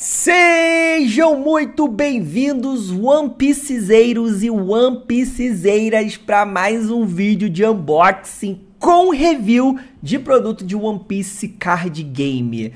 Sejam muito bem-vindos, One Piecezeiros e One Piecezeiras, para mais um vídeo de unboxing com review de produto de One Piece Card Game.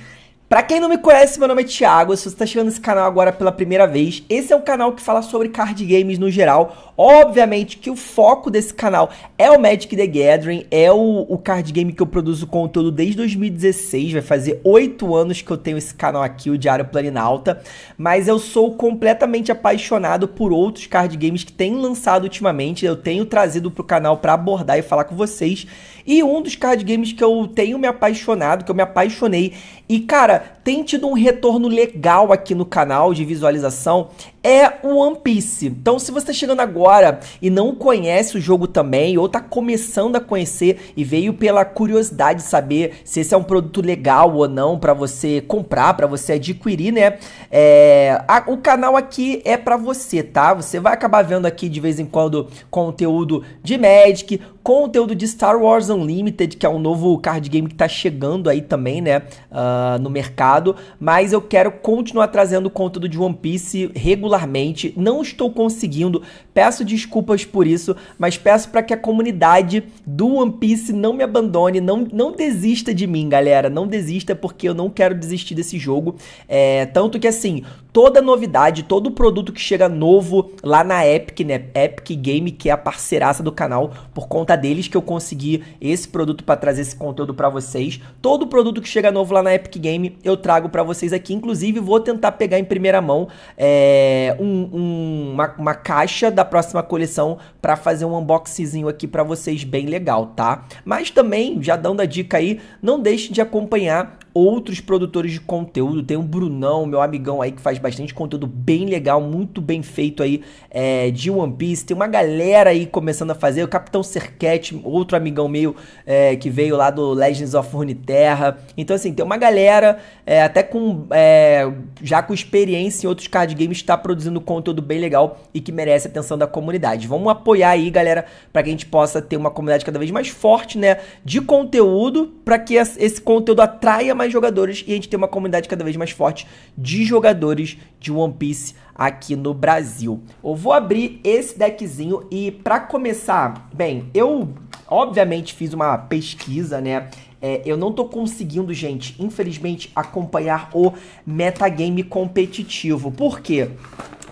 Pra quem não me conhece, meu nome é Thiago. Se você tá chegando nesse canal agora pela primeira vez, esse é um canal que fala sobre card games no geral. Obviamente que o foco desse canal é o Magic the Gathering, é o, o card game que eu produzo conteúdo desde 2016. Vai fazer oito anos que eu tenho esse canal aqui, o Diário Planinalta. Mas eu sou completamente apaixonado por outros card games que têm lançado ultimamente. Eu tenho trazido pro canal para abordar e falar com vocês. E um dos card games que eu tenho me apaixonado, que eu me apaixonei e cara, tem tido um retorno legal aqui no canal de visualização é o One Piece. Então, se você está chegando agora e não conhece o jogo também, ou está começando a conhecer e veio pela curiosidade de saber se esse é um produto legal ou não para você comprar, para você adquirir, né? É, a, o canal aqui é para você, tá? Você vai acabar vendo aqui de vez em quando conteúdo de Magic, conteúdo de Star Wars Unlimited, que é um novo card game que está chegando aí também, né? Uh, ah, no mercado, mas eu quero continuar trazendo conteúdo de One Piece regularmente. Não estou conseguindo, peço desculpas por isso, mas peço para que a comunidade do One Piece não me abandone, não, não desista de mim, galera. Não desista, porque eu não quero desistir desse jogo. É, tanto que assim, toda novidade, todo produto que chega novo lá na Epic, né? Epic Game, que é a parceiraça do canal, por conta deles que eu consegui esse produto para trazer esse conteúdo para vocês. Todo produto que chega novo lá na Epic Game, eu trago para vocês aqui. Inclusive, vou tentar pegar em primeira mão é, um, um, uma, uma, caixa da próxima coleção para fazer um unboxingzinho aqui para vocês, bem legal, tá? Mas também, já dando a dica aí, não deixe de acompanhar outros produtores de conteúdo. Tem o Brunão, meu amigão aí, que faz bastante conteúdo bem legal, muito bem feito aí é, de One Piece. Tem uma galera aí começando a fazer. O Capitão Serquete, outro amigão meu é, que veio lá do Legends of Runeterra. Então, assim, tem uma galera galera, é, até com é, já com experiência em outros card games, está produzindo conteúdo bem legal e que merece a atenção da comunidade. Vamos apoiar aí, galera, para que a gente possa ter uma comunidade cada vez mais forte, né? De conteúdo, para que esse conteúdo atraia mais jogadores e a gente tenha uma comunidade cada vez mais forte de jogadores de One Piece aqui no Brasil. Eu vou abrir esse deckzinho e para começar, bem, eu obviamente fiz uma pesquisa, né? É, eu não tô conseguindo, gente, infelizmente, acompanhar o metagame competitivo. Por quê?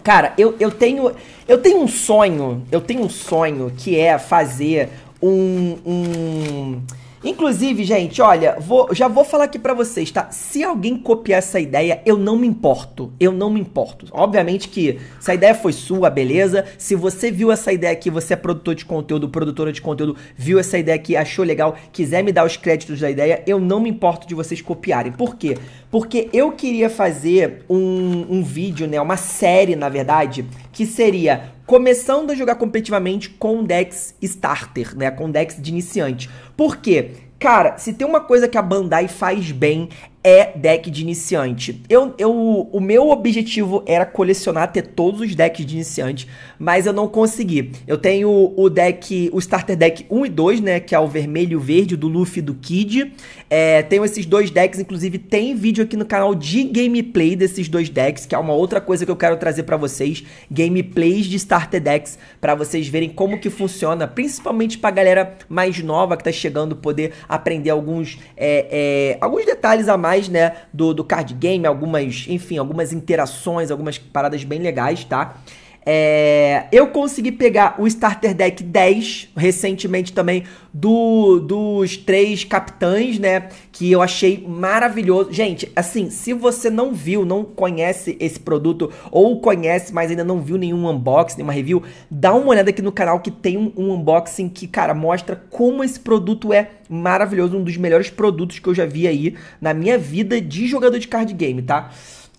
Cara, eu, eu tenho. Eu tenho um sonho. Eu tenho um sonho que é fazer um. um Inclusive, gente, olha, vou, já vou falar aqui para vocês, tá? Se alguém copiar essa ideia, eu não me importo. Eu não me importo. Obviamente que essa ideia foi sua, beleza. Se você viu essa ideia aqui, você é produtor de conteúdo, produtora de conteúdo, viu essa ideia aqui, achou legal, quiser me dar os créditos da ideia, eu não me importo de vocês copiarem. Por quê? Porque eu queria fazer um, um vídeo, né? Uma série, na verdade, que seria começando a jogar competitivamente com decks starter, né? Com decks de iniciante. Por quê? Cara, se tem uma coisa que a Bandai faz bem é deck de iniciante. Eu, eu, o meu objetivo era colecionar, ter todos os decks de iniciante, mas eu não consegui. Eu tenho o deck, o Starter Deck 1 e 2, né, que é o vermelho e o verde, do Luffy e do Kid. É, tenho esses dois decks, inclusive tem vídeo aqui no canal de gameplay desses dois decks, que é uma outra coisa que eu quero trazer para vocês, gameplays de Starter Decks, para vocês verem como que funciona, principalmente pra galera mais nova que tá chegando, poder aprender alguns, é, é, alguns detalhes a mais mais, né, do, do card game, algumas, enfim, algumas interações, algumas paradas bem legais, tá? É, eu consegui pegar o Starter Deck 10, recentemente também, do, dos três capitães, né? Que eu achei maravilhoso. Gente, assim, se você não viu, não conhece esse produto, ou conhece, mas ainda não viu nenhum unboxing, nenhuma review, dá uma olhada aqui no canal que tem um, um unboxing que, cara, mostra como esse produto é maravilhoso, um dos melhores produtos que eu já vi aí na minha vida de jogador de card game, tá?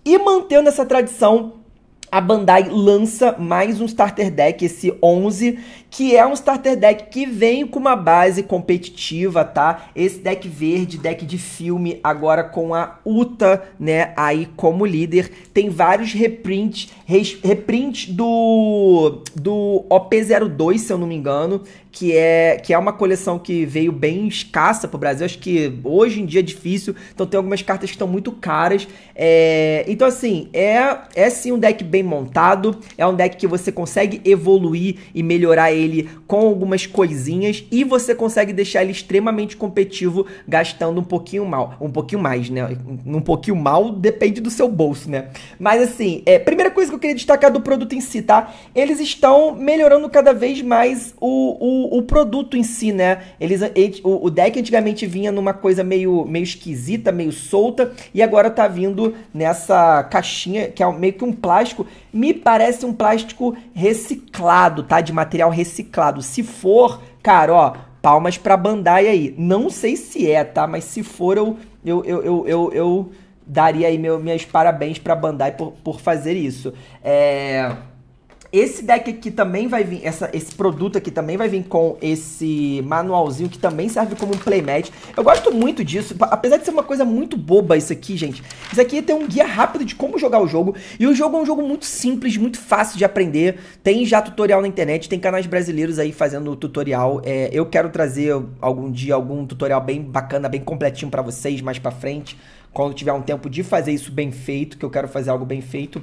E mantendo essa tradição, a Bandai lança mais um starter deck, esse 11, que é um starter deck que vem com uma base competitiva, tá? Esse deck verde, deck de filme, agora com a Uta, né, aí como líder. Tem vários reprints, reprint do do OP02, se eu não me engano, que é que é uma coleção que veio bem escassa pro Brasil. Acho que hoje em dia é difícil, então tem algumas cartas que estão muito caras. É, então assim, é é sim um deck bem montado, é um deck que você consegue evoluir e melhorar ele ele com algumas coisinhas e você consegue deixar ele extremamente competitivo gastando um pouquinho mal, um pouquinho mais, né? Um pouquinho mal depende do seu bolso, né? Mas assim, é, primeira coisa que eu queria destacar do produto em si, tá? Eles estão melhorando cada vez mais o, o, o produto em si, né? Eles, o, o, deck antigamente vinha numa coisa meio, meio esquisita, meio solta, e agora tá vindo nessa caixinha que é meio que um plástico, me parece um plástico reciclado, tá? De material reciclado reciclado. Se for, cara, ó, palmas pra Bandai aí. Não sei se é, tá? Mas se for, eu, eu, eu, eu, eu, eu daria aí meus parabéns pra Bandai por, por fazer isso. É esse deck aqui também vai vir, essa, esse produto aqui também vai vir com esse manualzinho que também serve como um playmat. Eu gosto muito disso, apesar de ser uma coisa muito boba isso aqui, gente. Isso aqui tem um guia rápido de como jogar o jogo. E o jogo é um jogo muito simples, muito fácil de aprender. Tem já tutorial na internet, tem canais brasileiros aí fazendo tutorial. É, eu quero trazer algum dia algum tutorial bem bacana, bem completinho para vocês mais pra frente. Quando tiver um tempo de fazer isso bem feito, que eu quero fazer algo bem feito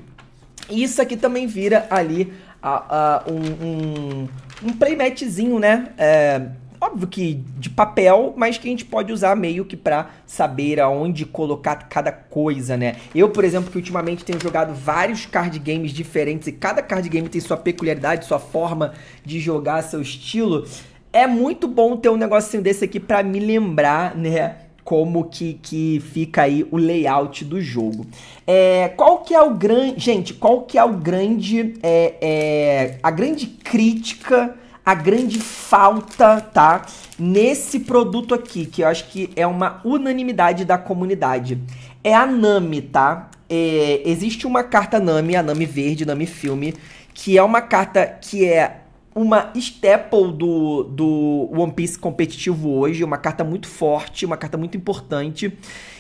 isso aqui também vira ali a, a, um, um, um playmatzinho, né? É, óbvio que de papel, mas que a gente pode usar meio que para saber aonde colocar cada coisa, né? Eu, por exemplo, que ultimamente tenho jogado vários card games diferentes e cada card game tem sua peculiaridade, sua forma de jogar, seu estilo. É muito bom ter um negocinho desse aqui para me lembrar, né? como que, que fica aí o layout do jogo. É, qual que é o grande... Gente, qual que é o grande... É, é, a grande crítica a grande falta, tá? Nesse produto aqui, que eu acho que é uma unanimidade da comunidade, é a Nami, tá? É, existe uma carta Nami, a Nami Verde, Nami Filme, que é uma carta que é uma staple do, do One Piece competitivo hoje, uma carta muito forte, uma carta muito importante,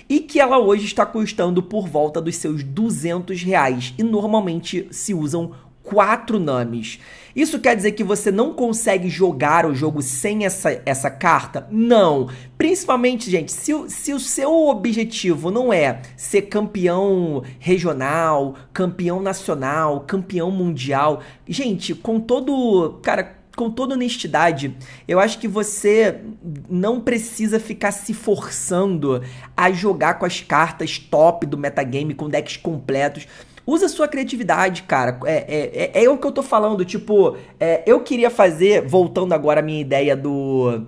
e que ela hoje está custando por volta dos seus 200 reais, e normalmente se usam quatro names. Isso quer dizer que você não consegue jogar o jogo sem essa, essa carta? Não. Principalmente, gente, se, se o seu objetivo não é ser campeão regional, campeão nacional, campeão mundial, gente, com todo. Cara, com toda honestidade, eu acho que você não precisa ficar se forçando a jogar com as cartas top do metagame, com decks completos. Usa sua criatividade, cara. É, é, é, é o que eu tô falando. Tipo, é, eu queria fazer, voltando agora à minha ideia do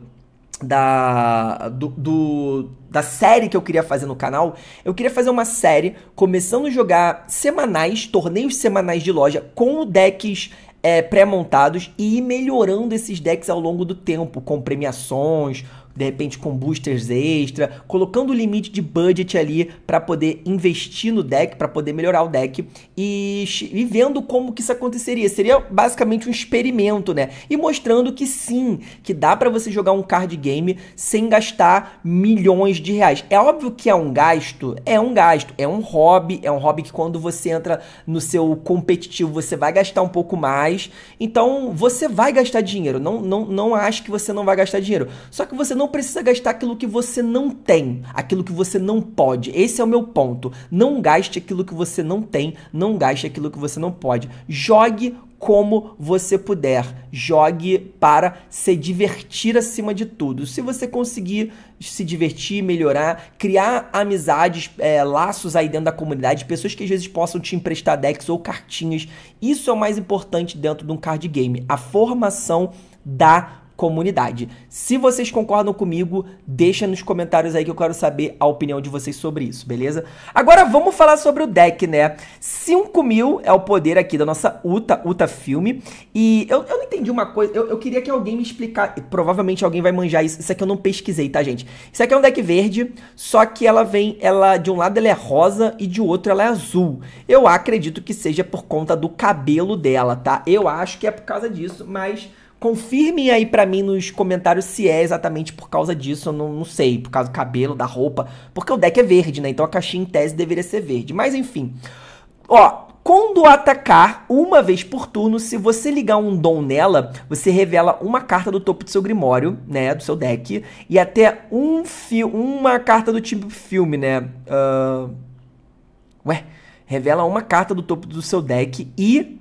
da, do, do, da série que eu queria fazer no canal, eu queria fazer uma série começando a jogar semanais, torneios semanais de loja com decks é, pré-montados e ir melhorando esses decks ao longo do tempo, com premiações, de repente com boosters extra, colocando o limite de budget ali para poder investir no deck, para poder melhorar o deck e, e vendo como que isso aconteceria. Seria basicamente um experimento, né? E mostrando que sim, que dá para você jogar um card game sem gastar milhões de reais. É óbvio que é um gasto, é um gasto, é um hobby, é um hobby que quando você entra no seu competitivo você vai gastar um pouco mais. Então você vai gastar dinheiro. Não, não, não acho que você não vai gastar dinheiro. Só que você não precisa gastar aquilo que você não tem, aquilo que você não pode. Esse é o meu ponto. Não gaste aquilo que você não tem, não gaste aquilo que você não pode. Jogue como você puder. Jogue para se divertir acima de tudo. Se você conseguir se divertir, melhorar, criar amizades, é, laços aí dentro da comunidade, pessoas que às vezes possam te emprestar decks ou cartinhas, isso é o mais importante dentro de um card game. A formação da comunidade. Se vocês concordam comigo, deixa nos comentários aí que eu quero saber a opinião de vocês sobre isso, beleza? Agora vamos falar sobre o deck, né? 5 mil é o poder aqui da nossa Uta, Uta Filme. E eu, eu não entendi uma coisa, eu, eu queria que alguém me explicasse. Provavelmente alguém vai manjar isso. Isso aqui eu não pesquisei, tá, gente? Isso aqui é um deck verde, só que ela vem, ela de um lado ela é rosa e de outro ela é azul. Eu acredito que seja por conta do cabelo dela, tá? Eu acho que é por causa disso, mas Confirmem aí para mim nos comentários se é exatamente por causa disso, eu não, não, sei, por causa do cabelo, da roupa, porque o deck é verde, né? Então a caixinha em tese deveria ser verde. Mas enfim. Ó, quando atacar uma vez por turno, se você ligar um dom nela, você revela uma carta do topo do seu grimório, né, do seu deck, e até um fi uma carta do tipo filme, né? Uh... Ué, revela uma carta do topo do seu deck e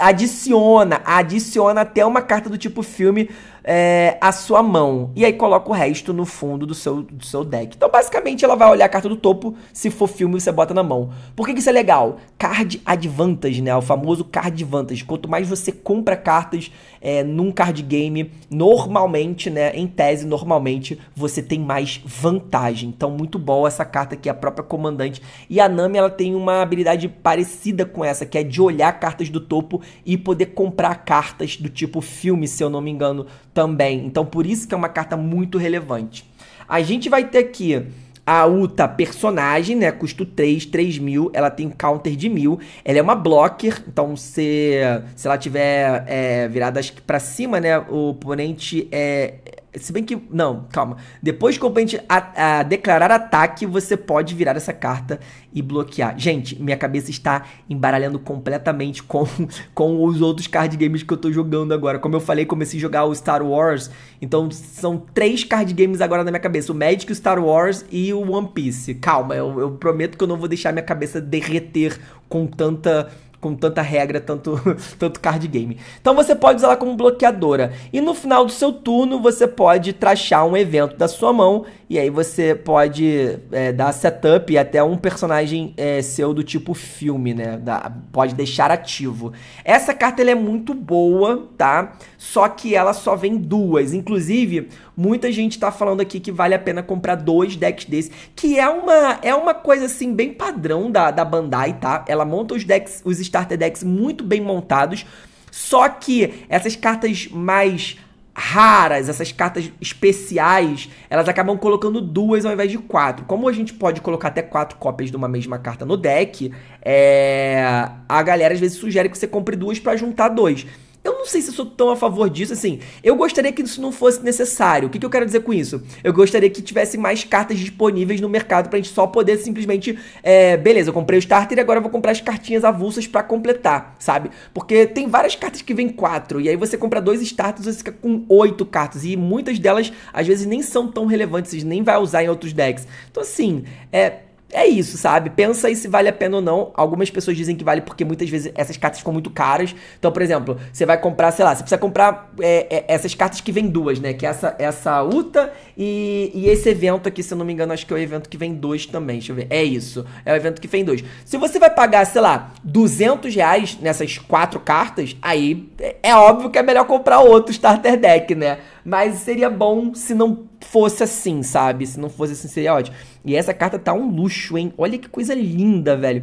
adiciona, adiciona até uma carta do tipo filme é, a sua mão. E aí coloca o resto no fundo do seu, do seu deck. Então, basicamente, ela vai olhar a carta do topo. Se for filme, você bota na mão. Por que, que isso é legal? Card advantage, né? O famoso card advantage. Quanto mais você compra cartas é, num card game, normalmente, né? Em tese, normalmente, você tem mais vantagem. Então, muito bom essa carta aqui, a própria comandante. E a Nami, ela tem uma habilidade parecida com essa, que é de olhar cartas do topo e poder comprar cartas do tipo filme, se eu não me engano, também. Então, por isso que é uma carta muito relevante. A gente vai ter aqui a Uta personagem, né? Custo 3, 3 mil. Ela tem counter de mil. Ela é uma blocker. Então, se, se ela tiver é, virada para cima, né? O oponente é, se bem que. Não, calma. Depois de componente a, a declarar ataque, você pode virar essa carta e bloquear. Gente, minha cabeça está embaralhando completamente com, com os outros card games que eu estou jogando agora. Como eu falei, comecei a jogar o Star Wars. Então são três card games agora na minha cabeça: o Magic, o Star Wars e o One Piece. Calma, eu, eu prometo que eu não vou deixar minha cabeça derreter com tanta com tanta regra, tanto, tanto card game. Então você pode usar ela como bloqueadora. E no final do seu turno, você pode trachar um evento da sua mão e aí você pode é, dar setup e até um personagem é, seu do tipo filme, né? Da, pode deixar ativo. Essa carta é muito boa, tá? Só que ela só vem duas. Inclusive, muita gente tá falando aqui que vale a pena comprar dois decks desse, que é uma, é uma coisa assim bem padrão da, da Bandai, tá? Ela monta os decks, os starter decks muito bem montados. Só que essas cartas mais raras, essas cartas especiais, elas acabam colocando duas ao invés de quatro. Como a gente pode colocar até quatro cópias de uma mesma carta no deck, é... a galera às vezes sugere que você compre duas para juntar dois. Eu não sei se sou tão a favor disso, assim. Eu gostaria que isso não fosse necessário. O que, que eu quero dizer com isso? Eu gostaria que tivesse mais cartas disponíveis no mercado pra gente só poder simplesmente. É, beleza, eu comprei o starter e agora eu vou comprar as cartinhas avulsas para completar, sabe? Porque tem várias cartas que vêm quatro, e aí você compra dois starters e fica com oito cartas. E muitas delas, às vezes, nem são tão relevantes, nem vai usar em outros decks. Então, assim, é é isso, sabe? Pensa aí se vale a pena ou não. Algumas pessoas dizem que vale porque muitas vezes essas cartas ficam muito caras. Então, por exemplo, você vai comprar, sei lá, você precisa comprar é, é, essas cartas que vêm duas, né? Que é essa, essa UTA e, e, esse evento aqui, se eu não me engano, acho que é o evento que vem dois também. Deixa eu ver. É isso. É o evento que vem dois. Se você vai pagar, sei lá, 200 reais nessas quatro cartas, aí é, é óbvio que é melhor comprar outro Starter Deck, né? Mas seria bom se não fosse assim, sabe? Se não fosse assim, seria ótimo. E essa carta tá um luxo, hein? Olha que coisa linda, velho.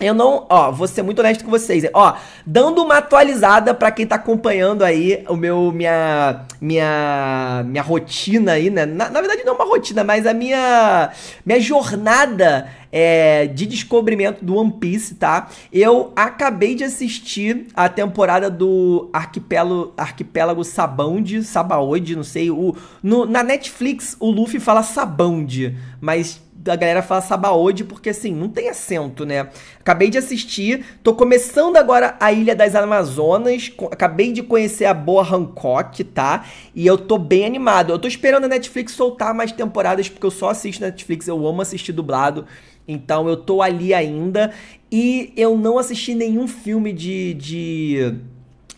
Eu não, ó, vou ser muito honesto com vocês. Ó, dando uma atualizada para quem tá acompanhando aí o meu minha minha minha rotina aí, né? Na, na verdade não é uma rotina, mas a minha minha jornada é, de descobrimento do One Piece, tá? Eu acabei de assistir a temporada do arquipélago Arquipélago de Sabaode, não sei, o no, na Netflix o Luffy fala de mas a galera fala Sabaody porque assim, não tem acento, né? Acabei de assistir, tô começando agora a Ilha das Amazonas, acabei de conhecer a boa Hancock, tá? E eu tô bem animado. Eu tô esperando a Netflix soltar mais temporadas porque eu só assisto Netflix, eu amo assistir dublado. Então eu tô ali ainda e eu não assisti nenhum filme de, de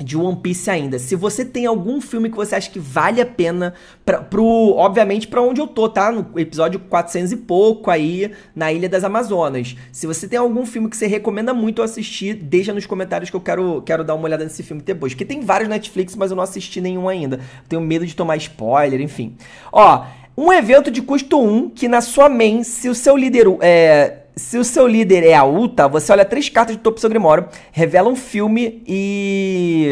de One Piece ainda. Se você tem algum filme que você acha que vale a pena pra, pro, obviamente para onde eu tô, tá? No episódio 400 e pouco aí na Ilha das Amazonas. Se você tem algum filme que você recomenda muito assistir, deixa nos comentários que eu quero, quero dar uma olhada nesse filme depois, porque tem vários Netflix, mas eu não assisti nenhum ainda. Tenho medo de tomar spoiler, enfim. Ó, um evento de custo 1 que na sua mente se o seu líder é se o seu líder é a Uta, você olha três cartas de topo seu grimório, revela um filme e.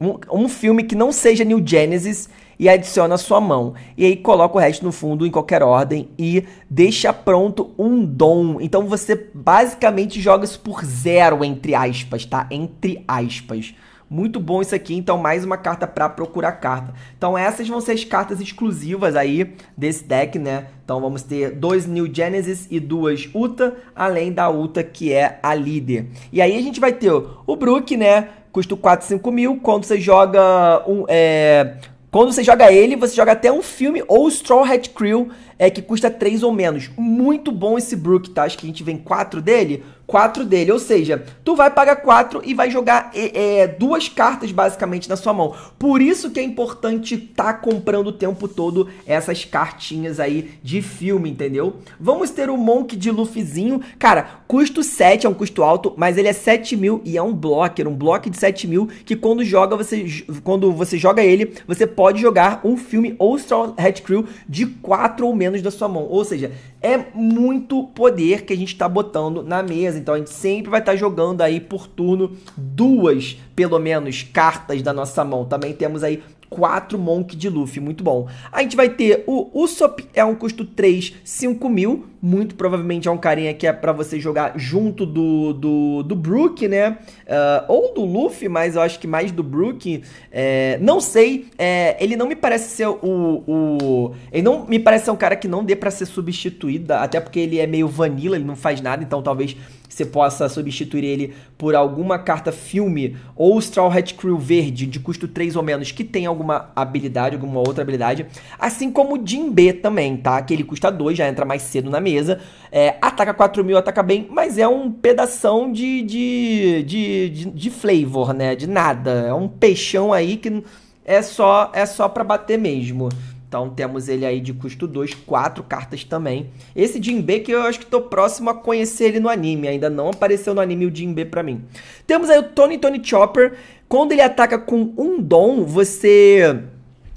Um, um, filme que não seja New Genesis e adiciona a sua mão. E aí coloca o resto no fundo em qualquer ordem e deixa pronto um dom. Então você basicamente joga isso por zero, entre aspas, tá? Entre aspas. Muito bom isso aqui, então mais uma carta para procurar carta. Então essas vão ser as cartas exclusivas aí desse deck, né? Então vamos ter dois New Genesis e duas Uta, além da Uta que é a líder. E aí a gente vai ter o Brook, né? Custo 4, 5 mil. Quando você joga um... É... Quando você joga ele, você joga até um filme ou Straw Hat Crew, é, que custa 3 ou menos. Muito bom esse Brook, tá? Acho que a gente vem 4 dele. 4 dele. Ou seja, tu vai pagar 4 e vai jogar é, é, duas cartas basicamente na sua mão. Por isso que é importante tá comprando o tempo todo essas cartinhas aí de filme, entendeu? Vamos ter o Monk de Luffyzinho. Cara, custo 7, é um custo alto, mas ele é 7 mil e é um blocker. Um bloco de 7 mil que quando joga você, quando você joga ele, você pode jogar um filme ou Straw Hat Crew de 4 ou menos da sua mão. Ou seja, é muito poder que a gente tá botando na mesa beleza? Então a gente sempre vai estar tá jogando aí por turno duas, pelo menos, cartas da nossa mão. Também temos aí quatro Monk de Luffy, muito bom. A gente vai ter o Usopp, é um custo 3, 5 mil, muito provavelmente é um carinha que é para você jogar junto do, do, do Brook, né? Uh, ou do Luffy, mas eu acho que mais do Brook, é, não sei, é, ele não me parece ser o, o... Ele não me parece ser um cara que não dê para ser substituído, até porque ele é meio vanilla, ele não faz nada, então talvez você possa substituir ele por alguma carta filme ou Straw Hat Crew verde de custo 3 ou menos que tem alguma habilidade, alguma outra habilidade. Assim como o Jim B também, tá? Que ele custa 2, já entra mais cedo na mesa. É, ataca 4 mil, ataca bem, mas é um pedação de, de, de, de, de flavor, né? De nada. É um peixão aí que é só, é só pra bater mesmo. Então temos ele aí de custo 2, quatro cartas também. Esse Jinbe que eu acho que estou próximo a conhecer ele no anime, ainda não apareceu no anime o Jinbe para mim. Temos aí o Tony Tony Chopper, quando ele ataca com um dom, você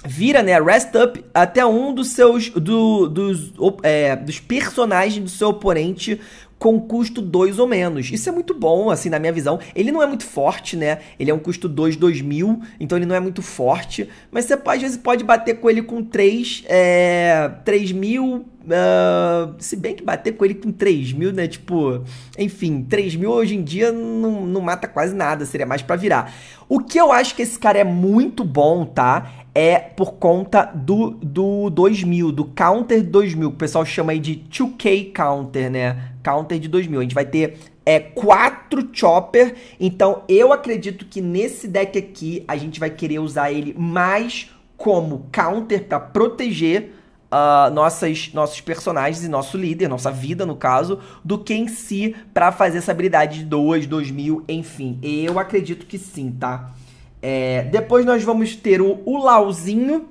vira, né, rest up até um dos seus do, dos, é, dos personagens do seu oponente com custo 2 ou menos. Isso é muito bom, assim, na minha visão. Ele não é muito forte, né? Ele é um custo 2, 2 mil, então ele não é muito forte. Mas você às vezes pode bater com ele com 3, é, mil. Uh, se bem que bater com ele com 3 mil, né? Tipo, enfim, 3 mil hoje em dia não, não mata quase nada, seria mais para virar. O que eu acho que esse cara é muito bom, tá? é por conta do, do 2000, do Counter 2000, que o pessoal chama aí de 2K Counter, né? Counter de 2000. A gente vai ter é, quatro Chopper, então eu acredito que nesse deck aqui a gente vai querer usar ele mais como counter para proteger uh, nossas, nossos personagens e nosso líder, nossa vida no caso, do que em si para fazer essa habilidade de 2, 2000, enfim. Eu acredito que sim, tá? É, depois nós vamos ter o, o Lauzinho.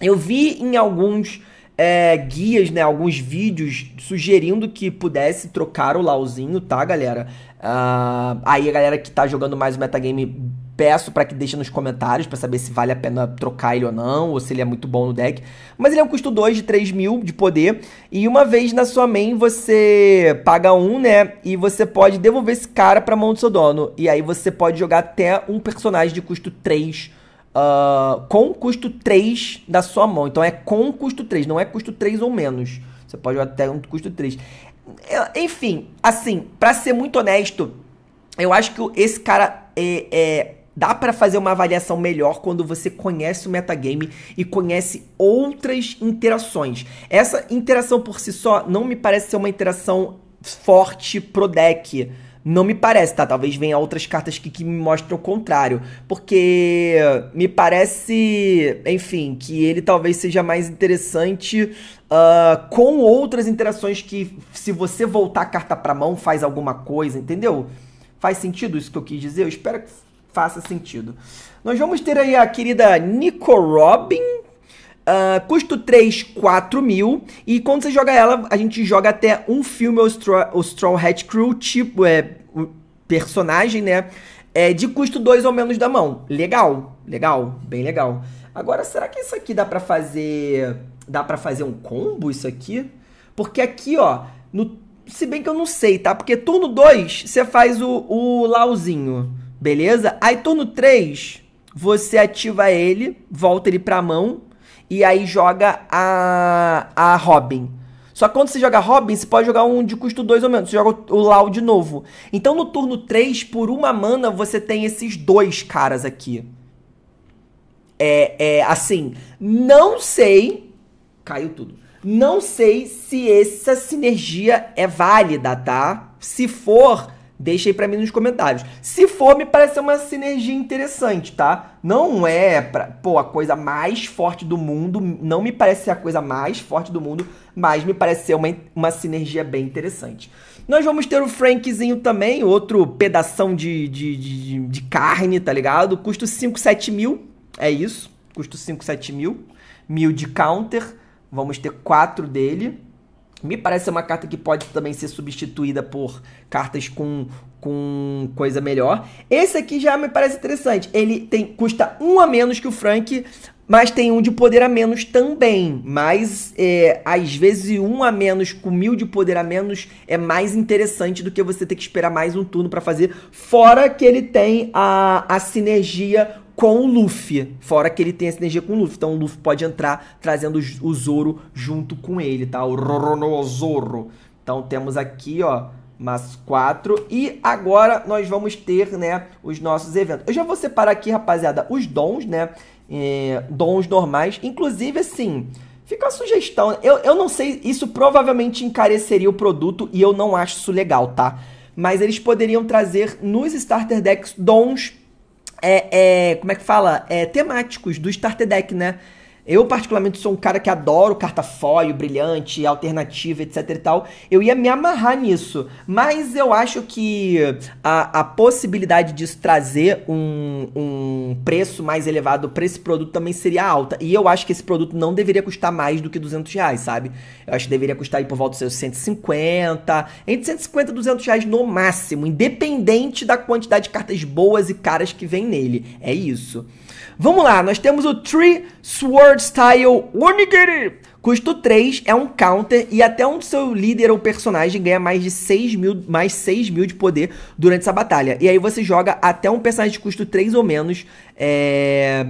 Eu vi em alguns é, guias, né, alguns vídeos sugerindo que pudesse trocar o Lauzinho, tá, galera? Uh, aí a galera que tá jogando mais o metagame peço para que deixe nos comentários para saber se vale a pena trocar ele ou não, ou se ele é muito bom no deck. Mas ele é um custo 2 de 3 mil de poder. E uma vez na sua main você paga um, né? E você pode devolver esse cara pra mão do seu dono. E aí você pode jogar até um personagem de custo 3. Uh, ah, com custo 3 da sua mão. Então é com custo 3, não é custo 3 ou menos. Você pode jogar até um custo 3. É, enfim, assim, para ser muito honesto, eu acho que esse cara é, é Dá para fazer uma avaliação melhor quando você conhece o metagame e conhece outras interações. Essa interação por si só não me parece ser uma interação forte pro deck. Não me parece, tá? Talvez venha outras cartas que, que me mostrem o contrário. Porque me parece, enfim, que ele talvez seja mais interessante uh, com outras interações que, se você voltar a carta pra mão, faz alguma coisa, entendeu? Faz sentido isso que eu quis dizer? Eu espero que faça sentido. Nós vamos ter aí a querida Nico Robin. Uh, custo 3, 4 mil. E quando você joga ela, a gente joga até um filme o Straw, Straw Hat Crew, tipo, é, personagem, né? É, de custo 2 ou menos da mão. Legal, legal, bem legal. Agora, será que isso aqui dá pra fazer. Dá pra fazer um combo isso aqui? Porque aqui, ó, no... se bem que eu não sei, tá? Porque turno 2 você faz o, o Lauzinho. Beleza? Aí turno 3, você ativa ele, volta ele pra mão e aí joga a, a Robin. Só que quando você joga Robin, você pode jogar um de custo 2 ou menos. Você joga o Lau de novo. Então no turno 3, por uma mana, você tem esses dois caras aqui. É, é assim, não sei. Caiu tudo. Não sei se essa sinergia é válida, tá? Se for, Deixa aí pra mim nos comentários. Se for, me parece uma sinergia interessante, tá? Não é, pra, pô, a coisa mais forte do mundo, não me parece ser a coisa mais forte do mundo, mas me parece ser uma, uma sinergia bem interessante. Nós vamos ter o Frankzinho também, outro pedação de, de, de, de carne, tá ligado? Custo 5, 7 mil, é isso. Custo 5, 7 mil. Mil de counter, vamos ter quatro dele. Me parece uma carta que pode também ser substituída por cartas com, com coisa melhor. Esse aqui já me parece interessante. Ele tem custa um a menos que o Frank, mas tem um de poder a menos também. Mas é, às vezes um a menos com mil de poder a menos é mais interessante do que você ter que esperar mais um turno para fazer. Fora que ele tem a, a sinergia com o Luffy. Fora que ele tem essa energia com o Luffy. Então o Luffy pode entrar trazendo o Zoro junto com ele, tá? O Rorono Zoro. Então temos aqui, ó, mais quatro. E agora nós vamos ter, né, os nossos eventos. Eu já vou separar aqui, rapaziada, os dons, né? É, dons normais. Inclusive, assim. Fica a sugestão. Eu, eu não sei, isso provavelmente encareceria o produto e eu não acho isso legal, tá? Mas eles poderiam trazer nos starter decks dons é, é, como é que fala? É, temáticos do Starter Deck, né? Eu, particularmente, sou um cara que adoro foil, brilhante, alternativa, etc e tal. Eu ia me amarrar nisso. Mas eu acho que a, a possibilidade disso trazer um, um preço mais elevado para esse produto também seria alta. E eu acho que esse produto não deveria custar mais do que 200 reais, sabe? Eu acho que deveria custar aí por volta dos seus 150, entre 150 e 200 reais no máximo, independente da quantidade de cartas boas e caras que vem nele. É isso. Vamos lá, nós temos o Three Sword Style Onigiri. Custo 3, é um counter e até um seu líder ou personagem ganha mais de 6 mil, mais 6 mil de poder durante essa batalha. E aí você joga até um personagem de custo 3 ou menos, é,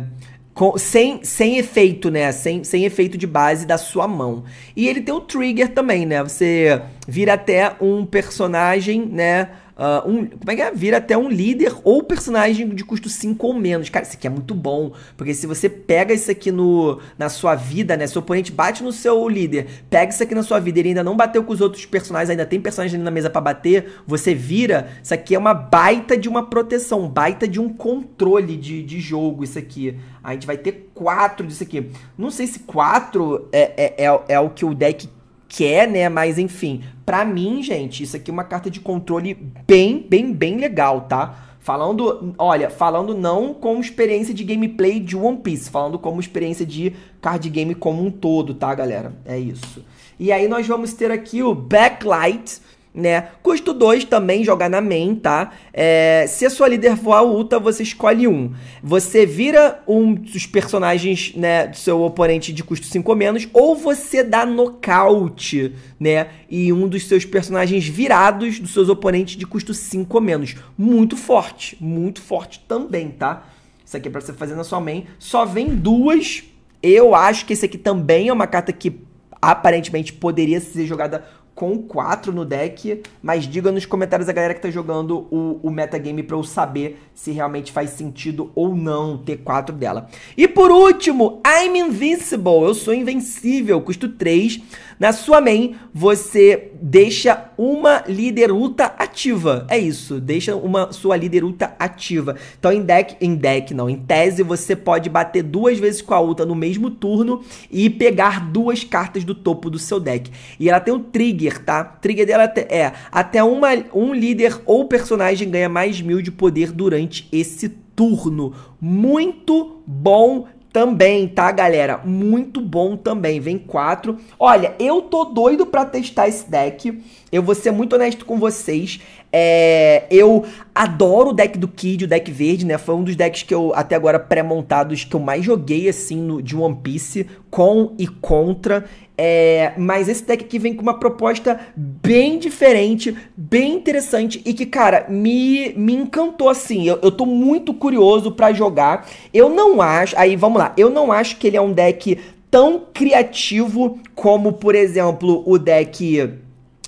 com, sem, sem efeito, né? Sem, sem efeito de base da sua mão. E ele tem o trigger também, né? Você vira até um personagem, né? Uh, um, como é que é? Vira até um líder ou personagem de custo 5 ou menos. Cara, isso aqui é muito bom. Porque se você pega isso aqui no, na sua vida, né? Seu oponente bate no seu líder, pega isso aqui na sua vida, ele ainda não bateu com os outros personagens, ainda tem personagem ali na mesa para bater, você vira. Isso aqui é uma baita de uma proteção, baita de um controle de, de jogo, isso aqui. A gente vai ter quatro disso aqui. Não sei se quatro é, é, é, é o que o deck quer, é, né? Mas enfim, para mim, gente, isso aqui é uma carta de controle bem, bem, bem legal, tá? Falando, olha, falando não como experiência de gameplay de One Piece, falando como experiência de card game como um todo, tá, galera? É isso. E aí nós vamos ter aqui o Backlight, né? Custo 2 também jogar na main, tá? É, se a sua líder for a Uta, você escolhe um. Você vira um dos personagens, né, do seu oponente de custo 5 ou menos, ou você dá nocaute, né, e um dos seus personagens virados dos seus oponentes de custo 5 ou menos. Muito forte, muito forte também, tá? Isso aqui é pra você fazer na sua main. Só vem duas. Eu acho que esse aqui também é uma carta que aparentemente poderia ser jogada com 4 no deck, mas diga nos comentários a galera que tá jogando o, o metagame para eu saber se realmente faz sentido ou não ter 4 dela. E por último, I'm Invincible, eu sou invencível, custo 3, na sua main, você deixa uma lideruta ativa. É isso, deixa uma sua lideruta ativa. Então em deck, em deck não, em tese você pode bater duas vezes com a outra no mesmo turno e pegar duas cartas do topo do seu deck. E ela tem um trigger, tá? O trigger dela é até uma, um líder ou personagem ganha mais mil de poder durante esse turno. Muito bom também, tá, galera? Muito bom também. Vem quatro. Olha, eu tô doido pra testar esse deck. Eu vou ser muito honesto com vocês. É, eu adoro o deck do Kid, o deck verde, né? Foi um dos decks que eu, até agora, pré-montados, que eu mais joguei, assim, no, de One Piece, com e contra. É, mas esse deck aqui vem com uma proposta bem diferente, bem interessante e que, cara, me, me encantou assim. Eu, eu tô muito curioso para jogar. Eu não acho. Aí, vamos lá. Eu não acho que ele é um deck tão criativo como, por exemplo, o deck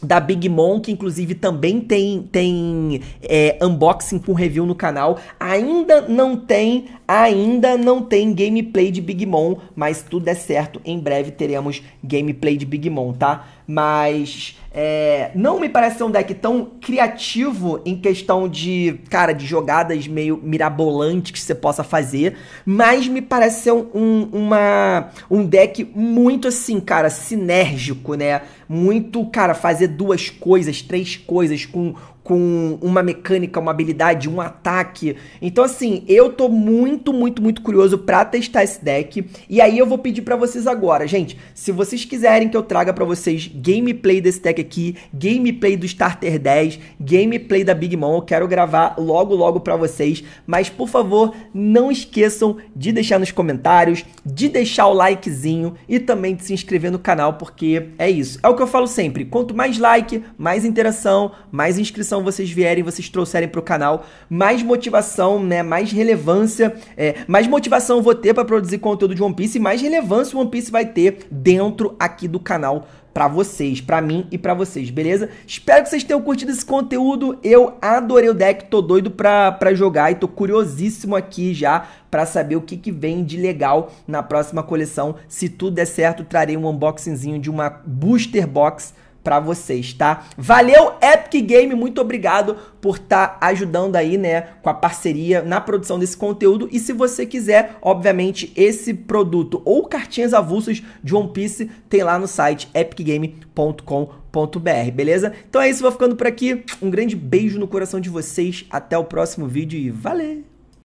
da Big Mom, que inclusive também tem, tem é, unboxing com review no canal. Ainda não tem Ainda não tem gameplay de Big Mom, mas tudo é certo, em breve teremos gameplay de Big Mom, tá? Mas é, não me parece ser um deck tão criativo em questão de, cara, de jogadas meio mirabolantes que você possa fazer, mas me parece ser um, um, uma, um deck muito assim, cara, sinérgico, né? Muito, cara, fazer duas coisas, três coisas com com uma mecânica, uma habilidade, um ataque. Então assim, eu tô muito, muito, muito curioso para testar esse deck. E aí eu vou pedir para vocês agora, gente, se vocês quiserem que eu traga para vocês gameplay desse deck aqui, gameplay do Starter 10, gameplay da Big Mom, eu quero gravar logo logo para vocês, mas por favor, não esqueçam de deixar nos comentários, de deixar o likezinho e também de se inscrever no canal, porque é isso. É o que eu falo sempre, quanto mais like, mais interação, mais inscrição vocês vierem, vocês trouxerem para o canal, mais motivação, né, mais relevância, é, mais motivação eu vou ter para produzir conteúdo de One Piece e mais relevância o One Piece vai ter dentro aqui do canal para vocês, para mim e para vocês, beleza? Espero que vocês tenham curtido esse conteúdo. Eu adorei o deck, tô doido pra, pra jogar e tô curiosíssimo aqui já para saber o que, que vem de legal na próxima coleção. Se tudo der certo, trarei um unboxingzinho de uma booster box para vocês, tá? Valeu Epic Game, muito obrigado por estar tá ajudando aí, né, com a parceria na produção desse conteúdo. E se você quiser, obviamente, esse produto ou cartinhas avulsas de One Piece tem lá no site epicgame.com.br, beleza? Então é isso, vou ficando por aqui. Um grande beijo no coração de vocês. Até o próximo vídeo e valeu!